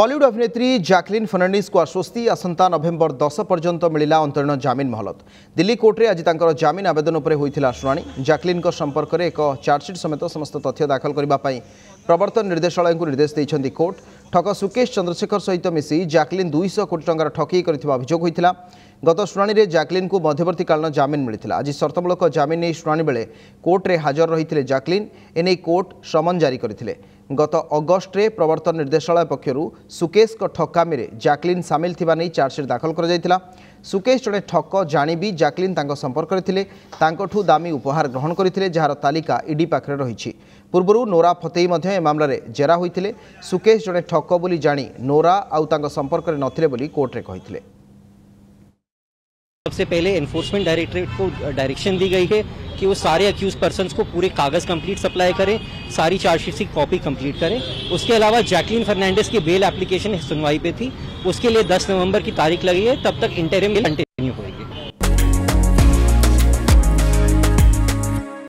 ବଲିଉଡ୍ ଅଭିନେତ୍ରୀ ଜାକ୍ଲିନ୍ ଫର୍ଣ୍ଣାଣ୍ଡିସ୍ଙ୍କୁ ଆଶ୍ୱସ୍ତି ଆସନ୍ତା ନଭେମ୍ବର ଦଶ ପର୍ଯ୍ୟନ୍ତ ମିଳିଲା ଅନ୍ତରୀଣ ଜାମିନ ମହଲତ ଦିଲ୍ଲୀ କୋର୍ଟରେ ଆଜି ତାଙ୍କର ଜାମିନ ଆବେଦନ ଉପରେ ହୋଇଥିଲା ଶୁଣାଣି ଜାକ୍ଲିନ୍ଙ୍କ ସମ୍ପର୍କରେ ଏକ ଚାର୍ଜସିଟ୍ ସମେତ ସମସ୍ତ ତଥ୍ୟ ଦାଖଲ କରିବା ପାଇଁ ପ୍ରବର୍ତ୍ତନ ନିର୍ଦ୍ଦେଶାଳୟଙ୍କୁ ନିର୍ଦ୍ଦେଶ ଦେଇଛନ୍ତି କୋର୍ଟ ଠକ ସୁକେଶ ଚନ୍ଦ୍ରଶେଖର ସହିତ ମିଶି ଜାକ୍ଲିନ୍ ଦୁଇଶହ କୋଟି ଟଙ୍କାର ଠକେଇ କରିଥିବା ଅଭିଯୋଗ ହୋଇଥିଲା ଗତ ଶୁଣାଣିରେ ଜାକ୍ଲିନ୍ଙ୍କୁ ମଧ୍ୟବର୍ତ୍ତୀକାଳୀନ ଜାମିନ ମିଳିଥିଲା ଆଜି ସର୍ତ୍ତମୂଳକ ଜାମିନ ନେଇ ଶୁଣାଣି ବେଳେ କୋର୍ଟରେ ହାଜର ରହିଥିଲେ ଜାକ୍ଲିନ୍ ଏନେଇ କୋର୍ଟ ସମନ ଜାରି କରିଥିଲେ গত অগস্টে প্রবর্তন নির্দেশালয় পক্ষর সুকেশক ঠকামিরে জাকলিন সামিল থাকা নিয়ে চার্জসিট দাখল করা সুকেশ জনে ঠক জাণিবি জাকলিন তাঙ্ক সম্পর্করে লে তাঁঠু দামি উপহার গ্রহণ করে যার তালিকা ইডি পাখে রয়েছে পূর্বর নোরা ফতেই মধ্যে এ মামলার জেরা হয়েছে সুকেশ জনে ঠক বলে জাঁ নোরা আউ তাঙ্ক সম্পর্কের নথিলে বলে কোর্টরে কে सबसे पहले एनफोर्समेंट डायरेक्टरेट को डायरेक्शन uh, दी गई है कि वो सारे अक्यूज पर्सन को पूरे कागज कंप्लीट सप्लाई करें सारी चार्जशीट की कॉपी कंप्लीट करें उसके अलावा जैकलिन फर्नांडिस की बेल एप्लीकेशन सुनवाई पे थी उसके लिए 10 नवंबर की तारीख लगी है तब तक इंटरिम